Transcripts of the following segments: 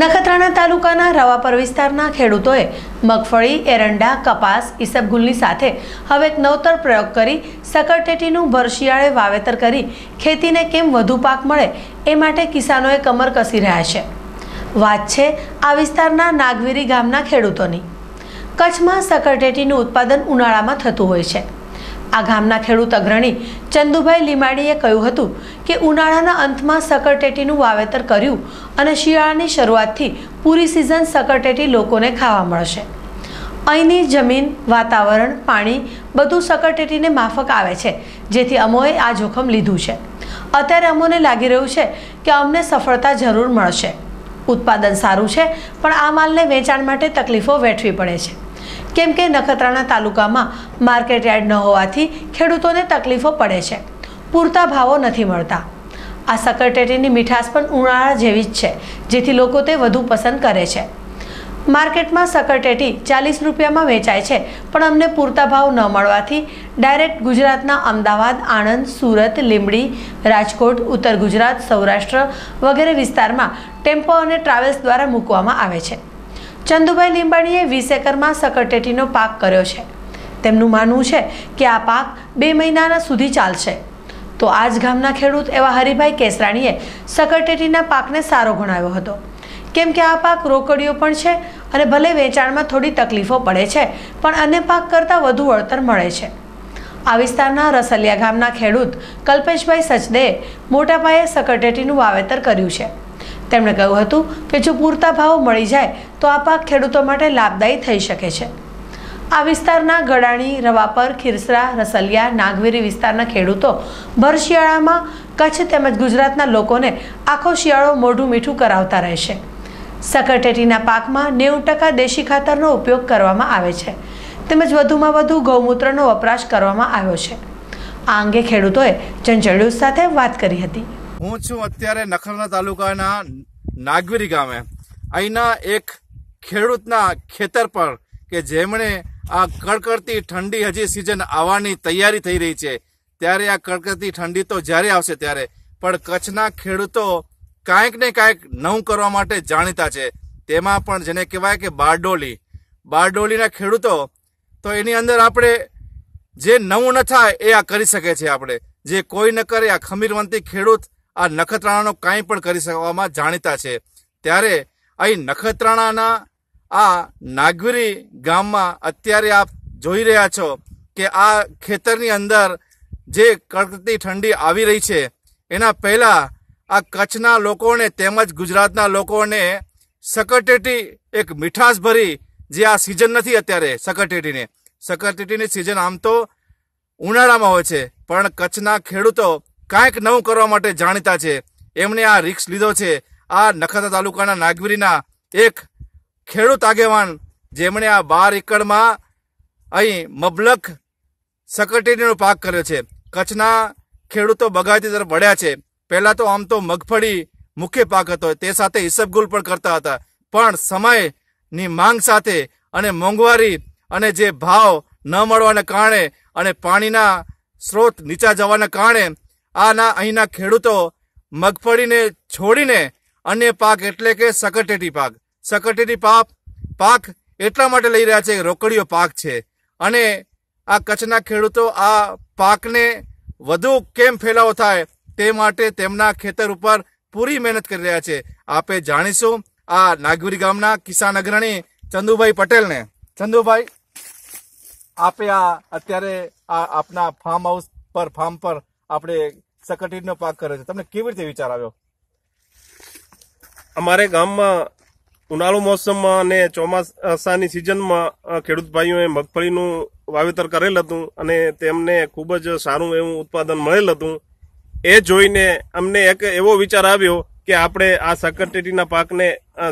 નખત્રાણા તાલુકાના રવાપર વિસ્તારના ખેડૂતોએ મગફળી એરંડા કપાસ ઈસબગુલની સાથે હવે નવતર પ્રયોગ કરી સકરટેટીનું ભરશિયાળે વાવેતર કરી ખેતીને કેમ વધુ પાક મળે એ માટે કિસાનોએ કમર કસી રહ્યા છે વાત છે આ વિસ્તારના નાગવીરી ગામના ખેડૂતોની કચ્છમાં સકરટેટીનું ઉત્પાદન ઉનાળામાં થતું હોય છે આ ગામના ખેડૂત અગ્રણી ચંદુભાઈ લીમાડીએ કહ્યું હતું કે ઉનાળાના અંતમાં સકરટેટીનું વાવેતર કર્યું અને શિયાળાની શરૂઆતથી પૂરી સિઝન સકરટેટી લોકોને ખાવા મળશે અહીંની જમીન વાતાવરણ પાણી બધું સકરટેટીને માફક આવે છે જેથી અમોએ આ જોખમ લીધું છે અત્યારે અમોને લાગી રહ્યું છે કે અમને સફળતા જરૂર મળશે ઉત્પાદન સારું છે પણ આ માલને વેચાણ માટે તકલીફો વેઠવી પડે છે કેમ કે નખત્રાણા તાલુકામાં માર્કેટ યાર્ડ ન હોવાથી ખેડૂતોને તકલીફો પડે છે પૂરતા ભાવો નથી મળતા આ સકરટેટીની મીઠાશ પણ ઉનાળા જેવી જ છે જેથી લોકો તે વધુ પસંદ કરે છે માર્કેટમાં સકરટેટી ચાલીસ રૂપિયામાં વેચાય છે પણ અમને પૂરતા ભાવ ન મળવાથી ડાયરેક્ટ ગુજરાતના અમદાવાદ આણંદ સુરત લીંબડી રાજકોટ ઉત્તર ગુજરાત સૌરાષ્ટ્ર વગેરે વિસ્તારમાં ટેમ્પો અને ટ્રાવેલ્સ દ્વારા મૂકવામાં આવે છે ચંદુભાઈ લીંબાણીએ વીસ એકરમાં સકરટેટીનો પાક કર્યો છે તેમનું માનવું છે કે આ પાક બે મહિનાના સુધી ચાલશે તો આજ ગામના ખેડૂત એવા હરિભાઈ કેસરાણીએ સકરટેટીના પાકને સારો ગણાવ્યો હતો કેમ કે આ પાક રોકડીયો પણ છે અને ભલે વેચાણમાં થોડી તકલીફો પડે છે પણ અન્ય પાક કરતાં વધુ વળતર મળે છે આ વિસ્તારના રસલિયા ગામના ખેડૂત કલ્પેશભાઈ સચદેએ મોટા પાયે સકરટેટીનું વાવેતર કર્યું છે તેમણે કહ્યું હતું કે જો પૂરતા ભાવ મળી જાય તો આ પાક ખેડૂતો માટે લાભદાયી થઈ શકે છે આ વિસ્તારના ગડાણી રવાપર ખીરસરા રસલિયા નાગવેરી વિસ્તારના ખેડૂતો ભર શિયાળામાં કચ્છ તેમજ ગુજરાતના લોકોને આખો શિયાળો મોઢું મીઠું કરાવતા રહેશે સકરટેટીના પાકમાં નેવું ટકા દેશી ખાતરનો ઉપયોગ કરવામાં આવે છે તેમજ વધુમાં વધુ ગૌમૂત્રનો વપરાશ કરવામાં આવ્યો છે આ અંગે ખેડૂતોએ જંજળિયુસ સાથે વાત કરી હતી હું છું અત્યારે નખરના તાલુકાના નાગવેરી ગામે અહીંના એક ખેડૂતના ખેતર પર કે જેમણે આ કડકડતી ઠંડી હજી સિઝન આવવાની તૈયારી થઈ રહી છે ત્યારે આ કડકડતી ઠંડી તો જ્યારે આવશે ત્યારે પણ કચ્છના ખેડૂતો કાંઈક ને કાંઈક નવું કરવા માટે જાણીતા છે તેમાં પણ જેને કહેવાય કે બારડોલી બારડોલીના ખેડૂતો તો એની અંદર આપણે જે નવું ન થાય એ આ કરી શકે છે આપણે જે કોઈ ન કરે આ ખમીરવંતી ખેડૂત આ નખત્રાણાનો કાંઈ પણ કરી શકવામાં જાણીતા છે ત્યારે અહીં નખત્રાણાના આ નાગવીરી ગામમાં અત્યારે આપ જોઈ રહ્યા છો કે આ ખેતરની અંદર જે કડકતી ઠંડી આવી રહી છે એના પહેલાં આ કચ્છના લોકોને તેમજ ગુજરાતના લોકોને સકટેટી એક મીઠાશ ભરી જે આ સિઝન નથી અત્યારે સકટેટીને સકરટેટીની સિઝન આમ તો ઉનાળામાં હોય છે પણ કચ્છના ખેડૂતો કાંઈક નવું કરવા માટે જાણીતા છે એમણે આ રિક્સ લીધો છે આ નખત્રા તાલુકાના નાગવીરીના એક ખેડૂત આગેવાન જેમણે આ બાર એકડમાં અહીં મબલક સકટેરીનો પાક કર્યો છે કચ્છના ખેડૂતો બગાયતી તરફ વળ્યા છે પહેલાં તો આમ તો મગફળી મુખ્ય પાક હતો તે સાથે ઇસબગુલ પણ કરતા હતા પણ સમયની માંગ સાથે અને મોંઘવારી અને જે ભાવ ન મળવાના કારણે અને પાણીના સ્ત્રોત નીચા જવાના કારણે આના અહીંના ખેડૂતો મગફળીને છોડીને અન્ય પાક એટલે કે સકટેટી પાક સકટેટી પાક પાક એટલા માટે લઈ રહ્યા છે રોકડીયો પાક છે અને આ કચ્છના ખેડૂતો આ પાકને વધુ કેમ ફેલાવો થાય તે માટે તેમના ખેતર ઉપર પૂરી મહેનત કરી રહ્યા છે આપે જાણીશું આ નાગવરી ગામના કિસાન અગ્રણી ચંદુભાઈ પટેલને ચંદુભાઈ આપે આ અત્યારે આ આપના ફાર્મ હાઉસ પર ફાર્મ પર આપણે સકટીનો પાક કરે છે તમને કેવી રીતે વિચાર આવ્યો અમારે ગામમાં ઉનાળુ મોસમમાં અને ચોમાસાની સિઝનમાં ખેડૂત ભાઈઓએ મગફળીનું વાવેતર કરેલ હતું અને તેમને ખૂબ જ સારું એવું ઉત્પાદન મળેલ હતું એ જોઈને અમને એક એવો વિચાર આવ્યો કે આપણે આ સકટેટીના પાકને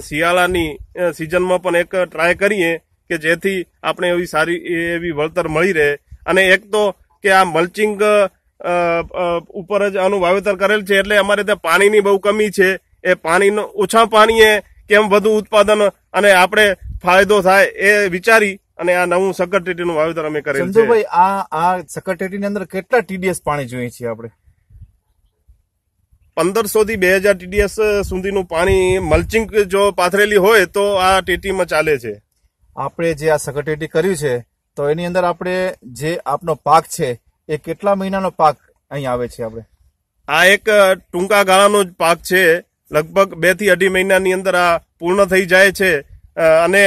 શિયાળાની સિઝનમાં પણ એક ટ્રાય કરીએ કે જેથી આપણે એવી સારી એવી વળતર મળી રહે અને એક તો કે આ મલ્ચિંગ ઉપર જ આનું વાવેતર કરેલ છે એટલે અમારે ત્યાં પાણીની બહુ કમી છે એ પાણીનો ઓછા પાણીએ કેમ વધુ ઉત્પાદન અને આપણે ફાયદો થાય એ વિચારી અને આ નવું સકરટેટીનું વાવેતર અમે કરેલ છે ભાઈ આ આ સકરટેટીની અંદર કેટલા ટીડીએસ પાણી જોઈએ છીએ આપણે પંદરસો થી બે હજાર ટીડીએસ સુધીનું પાણી મલ્ચિંગ જો પાથરેલી હોય તો આ ટેટીમાં ચાલે છે આપણે જે આ સકરટેટી કર્યું છે તો એની અંદર આપણે જે આપનો પાક છે એ કેટલા મહિનાનો પાક અહીં આવે છે આપણે આ એક ટૂંકા ગાળાનો જ પાક છે લગભગ બે થી અઢી મહિનાની અંદર આ પૂર્ણ થઈ જાય છે અને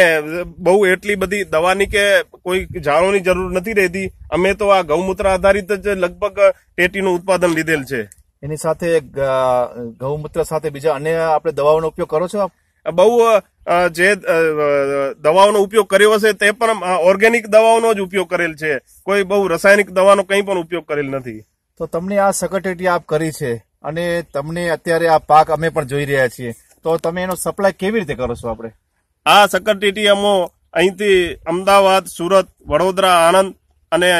બહુ એટલી બધી દવાની કે કોઈ જાણવાની જરૂર નથી રહેતી અમે તો આ ગૌમૂત્ર આધારિત જ લગભગ ટેટીનું ઉત્પાદન લીધેલ છે એની સાથે ગૌમૂત્ર સાથે બીજા અન્ય આપણે દવાઓનો ઉપયોગ કરો છો આપ બહુ જે દવાઓનો ઉપયોગ કર્યો હશે તે પણ ઓર્ગેનિક દવાઓનો જ ઉપયોગ કરેલ છે કોઈ બહુ રાસાયણિક દવાનો કંઈ પણ ઉપયોગ કરેલ નથી તો તમને આ સકટેટી આપ કરી છે અને તમને અત્યારે આ પાક અમે પણ જોઈ રહ્યા છીએ તો તમે એનો સપ્લાય કેવી રીતે કરો છો આપણે આ સકટેટી અમો અહીંથી અમદાવાદ સુરત વડોદરા આણંદ અને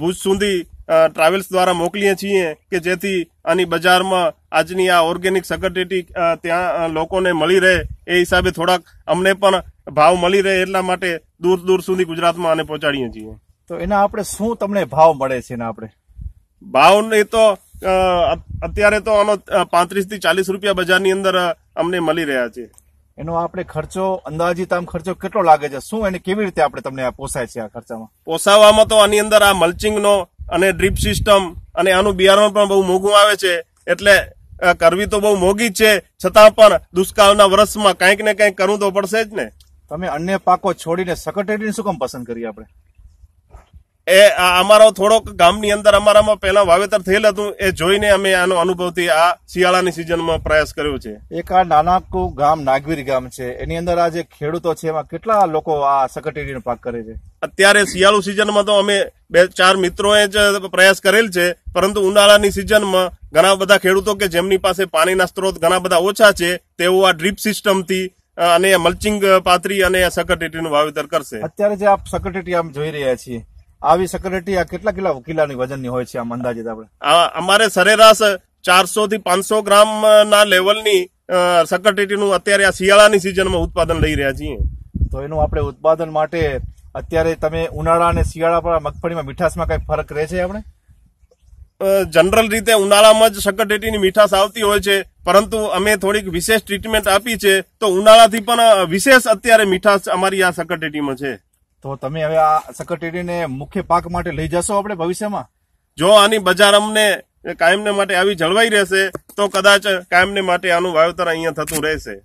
ભુજ સુધી ટ્રાવેલ્સ દ્વારા મોકલીએ છીએ કે જેથી આની બજારમાં આજની આ ઓર્ગેનિક સગટેટી ત્યાં લોકોને મળી રહે એ હિસાબે થોડાક અમને પણ ભાવ મળી રહે એટલા માટે દૂર દૂર સુધી ગુજરાતમાં આને પહોંચાડીએ છીએ તો એના આપણે શું તમને ભાવ મળે છે એના આપણે ભાવને તો અત્યારે તો આનો પાંત્રીસ થી ચાલીસ રૂપિયા બજારની અંદર અમને મળી રહ્યા છે એનો આપણે ખર્ચો અંદાજિત આમ ખર્ચો કેટલો લાગે છે શું એને કેવી રીતે આપણે તમને પોસાય છે આ ખર્ચામાં પોસાવામાં તો આની અંદર આ મલ્ચિંગનો અને ડ્રીપ સિસ્ટમ અને આનું બિયારણ પણ બહુ મોંઘું આવે છે એટલે કરવી તો બહુ મોંઘી છે છતાં પણ દુષ્કાળના વર્ષમાં કંઈક ને કંઈક કરવું તો પડશે જ ને તમે અન્ય પાકો છોડીને સકટેરીને શું કામ પસંદ કરીએ આપણે એ અમારો થોડોક ગામની અંદર અમારામાં પહેલા વાવેતર થયેલ હતું એ જોઈને અમે આનો અનુભવથી આ શિયાળાની સિઝનમાં પ્રયાસ કર્યો છે એક આ નાનાકું ગામ નાગવીર ગામ છે એની અંદર આ જે ખેડૂતો છે એમાં કેટલા લોકો આ સકટેરીનો પાક કરે છે અત્યારે શિયાળુ સિઝનમાં તો અમે બે ચાર મિત્રોએ જ પ્રયાસ કરેલ છે પરંતુ ઉનાળાની સિઝનમાં ઘણા બધા ખેડૂતો કે જેમની પાસે પાણીના સ્ત્રોત ઘણા બધા ઓછા છે તેઓ આ ડ્રીપ સિસ્ટમથી અને મલ્ચિંગ પાથરી અને સકટેટીનું વાવેતર કરશે અત્યારે જે આપ સકટેટી આમ જોઈ રહ્યા છીએ આવી સેક્રેટરી આ કેટલા કેટલા કિલ્લાની વજનની હોય છે આમ અંદાજે આપણે અમારે સરેરાશ ચારસો થી પાંચસો ગ્રામ ના લેવલની સેક્રેટરીનું અત્યારે આ શિયાળાની સિઝનમાં ઉત્પાદન લઈ રહ્યા છીએ તો એનું આપણે ઉત્પાદન માટે અત્યારે તમે ઉનાળા અને શિયાળા પર મગફળીમાં મીઠાશમાં કઈ ફરક રહે છે આપણે જનરલ રીતે ઉનાળામાં જ શક્કરટેટીની મીઠાશ આવતી હોય છે પરંતુ અમે થોડીક વિશેષ ટ્રીટમેન્ટ આપી છે તો ઉનાળાથી પણ વિશેષ અત્યારે મીઠાશ અમારી આ શક્કરટેટીમાં છે તો તમે હવે આ સેક્રેટરીને મુખ્ય પાક માટે લઈ જશો આપણે ભવિષ્યમાં જો આની બજાર અમને કાયમને માટે આવી જળવાઈ રહેશે તો કદાચ કાયમને માટે આનું વાવેતર અહીંયા થતું રહેશે